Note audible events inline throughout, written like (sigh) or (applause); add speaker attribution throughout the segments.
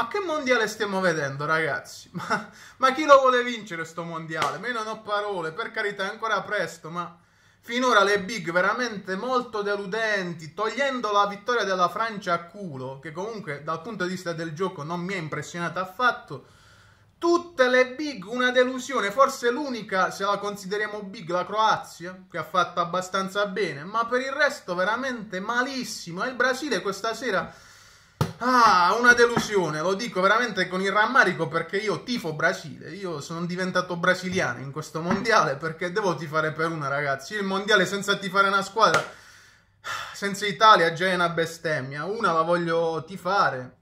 Speaker 1: Ma che mondiale stiamo vedendo, ragazzi? Ma, ma, chi lo vuole vincere sto mondiale? Me non ho parole, per carità, è ancora presto, ma finora le big veramente molto deludenti, togliendo la vittoria della Francia a culo, che comunque dal punto di vista del gioco non mi ha impressionato affatto. Tutte le big, una delusione, forse l'unica, se la consideriamo big, la Croazia, che ha fatto abbastanza bene, ma per il resto veramente malissimo. E il Brasile questa sera Ah, una delusione, lo dico veramente con il rammarico perché io tifo Brasile, io sono diventato brasiliano in questo mondiale perché devo tifare per una ragazzi, il mondiale senza tifare una squadra, senza Italia già è una bestemmia, una la voglio tifare,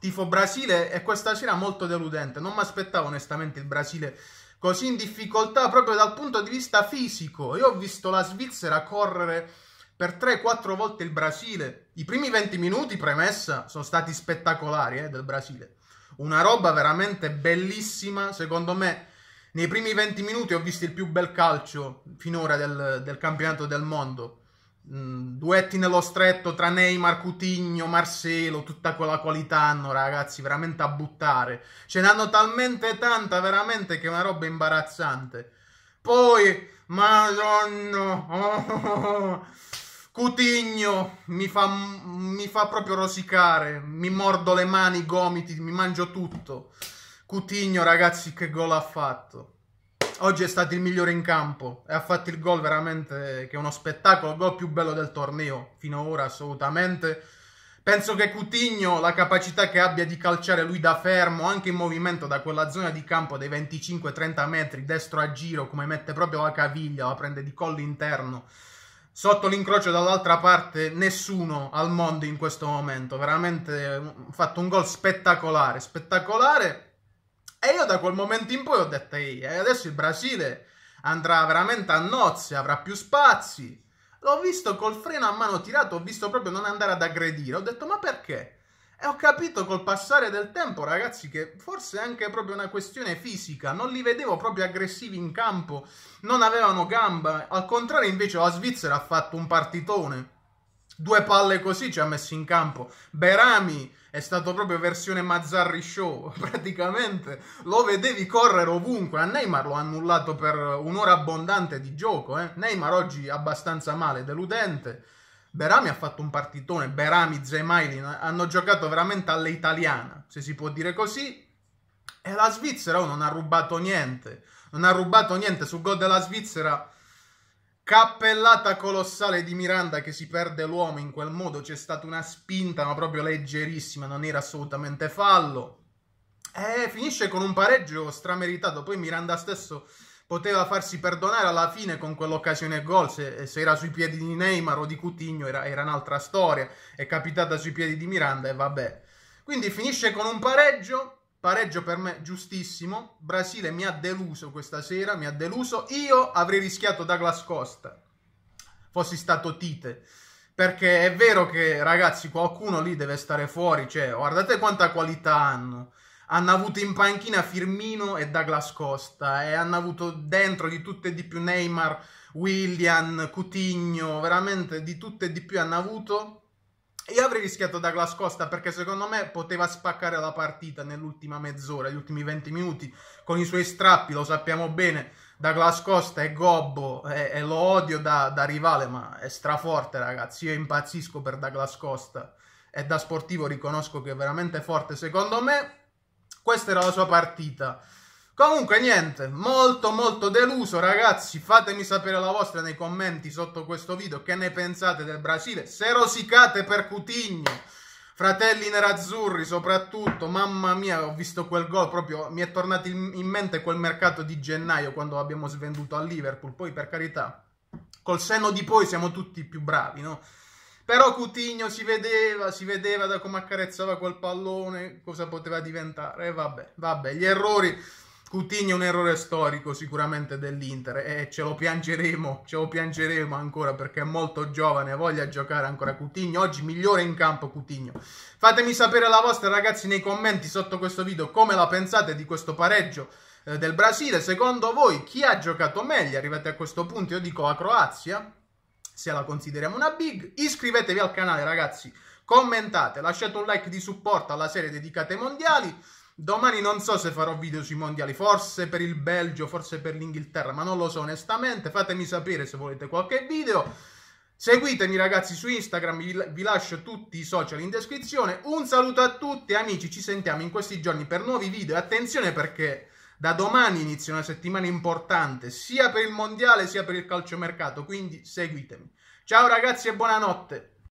Speaker 1: tifo Brasile e questa sera molto deludente, non mi aspettavo onestamente il Brasile così in difficoltà proprio dal punto di vista fisico, io ho visto la Svizzera correre per 3-4 volte il Brasile. I primi 20 minuti, premessa, sono stati spettacolari eh, del Brasile. Una roba veramente bellissima, secondo me. Nei primi 20 minuti ho visto il più bel calcio finora del, del campionato del mondo. Mm, duetti nello stretto tra Neymar, Cutigno, Marcelo, tutta quella qualità hanno ragazzi, veramente a buttare. Ce n'hanno talmente tanta veramente che è una roba imbarazzante. Poi, madonna, oh, oh, oh, Cutigno mi fa, mi fa proprio rosicare, mi mordo le mani, i gomiti, mi mangio tutto. Cutigno, ragazzi, che gol ha fatto. Oggi è stato il migliore in campo e ha fatto il gol veramente che è uno spettacolo, il gol più bello del torneo fino ad ora assolutamente. Penso che Cutigno la capacità che abbia di calciare lui da fermo, anche in movimento da quella zona di campo dei 25-30 metri, destro a giro, come mette proprio la caviglia, la prende di collo interno sotto l'incrocio dall'altra parte nessuno al mondo in questo momento, veramente ha fatto un gol spettacolare, spettacolare. E io da quel momento in poi ho detto, ehi, eh, adesso il Brasile andrà veramente a nozze, avrà più spazi. L'ho visto col freno a mano tirato, ho visto proprio non andare ad aggredire, ho detto ma perché? E eh, ho capito col passare del tempo, ragazzi, che forse è anche proprio una questione fisica. Non li vedevo proprio aggressivi in campo, non avevano gamba. Al contrario, invece, la Svizzera ha fatto un partitone. Due palle così ci ha messo in campo. Berami è stato proprio versione Mazzarri Show, (laughs) praticamente. Lo vedevi correre ovunque. A Neymar lo ha annullato per un'ora abbondante di gioco. Eh? Neymar oggi abbastanza male, deludente. Berami ha fatto un partitone, Berami, Zemailin hanno giocato veramente all'italiana, se si può dire così. E la Svizzera oh, non ha rubato niente, non ha rubato niente sul gol della Svizzera. Cappellata colossale di Miranda che si perde l'uomo in quel modo, c'è stata una spinta ma proprio leggerissima, non era assolutamente fallo. E finisce con un pareggio strameritato, poi Miranda stesso poteva farsi perdonare alla fine con quell'occasione gol, se, se, era sui piedi di Neymar o di Coutinho era, era un'altra storia, è capitata sui piedi di Miranda e vabbè. Quindi finisce con un pareggio, pareggio per me giustissimo, Brasile mi ha deluso questa sera, mi ha deluso, io avrei rischiato Douglas Costa, fossi stato Tite perché è vero che ragazzi qualcuno lì deve stare fuori, cioè guardate quanta qualità hanno hanno avuto in panchina Firmino e Douglas Costa e eh, hanno avuto dentro di tutto e di più Neymar, William, Coutinho, veramente di tutto e di più hanno avuto. Io avrei rischiato Douglas Costa perché secondo me poteva spaccare la partita nell'ultima mezz'ora, gli ultimi 20 minuti con i suoi strappi, lo sappiamo bene. Douglas Costa è gobbo e, eh, e lo odio da, da, rivale, ma è straforte ragazzi. Io impazzisco per Douglas Costa e da sportivo riconosco che è veramente forte secondo me. Questa era la sua partita. Comunque niente, molto molto deluso ragazzi, fatemi sapere la vostra nei commenti sotto questo video, che ne pensate del Brasile, se rosicate per Cutigno, fratelli nerazzurri soprattutto, mamma mia ho visto quel gol, proprio mi è tornato in mente quel mercato di gennaio quando abbiamo svenduto a Liverpool, poi per carità, col senno di poi siamo tutti più bravi, no? Però Cutigno si vedeva, si vedeva da come accarezzava quel pallone, cosa poteva diventare. E vabbè, vabbè, gli errori. Cutigno è un errore storico sicuramente dell'Inter e ce lo piangeremo, ce lo piangeremo ancora perché è molto giovane, voglia giocare ancora Cutigno, oggi migliore in campo Cutigno. Fatemi sapere la vostra ragazzi nei commenti sotto questo video come la pensate di questo pareggio eh, del Brasile, secondo voi chi ha giocato meglio? Arrivate a questo punto, io dico la Croazia, se la consideriamo una big. Iscrivetevi al canale ragazzi, commentate, lasciate un like di supporto alla serie dedicata ai mondiali. Domani non so se farò video sui mondiali, forse per il Belgio, forse per l'Inghilterra, ma non lo so onestamente. Fatemi sapere se volete qualche video. Seguitemi ragazzi su Instagram, vi lascio tutti i social in descrizione. Un saluto a tutti amici, ci sentiamo in questi giorni per nuovi video. Attenzione perché da domani inizia una settimana importante sia per il mondiale sia per il calciomercato, quindi seguitemi. Ciao ragazzi e buonanotte.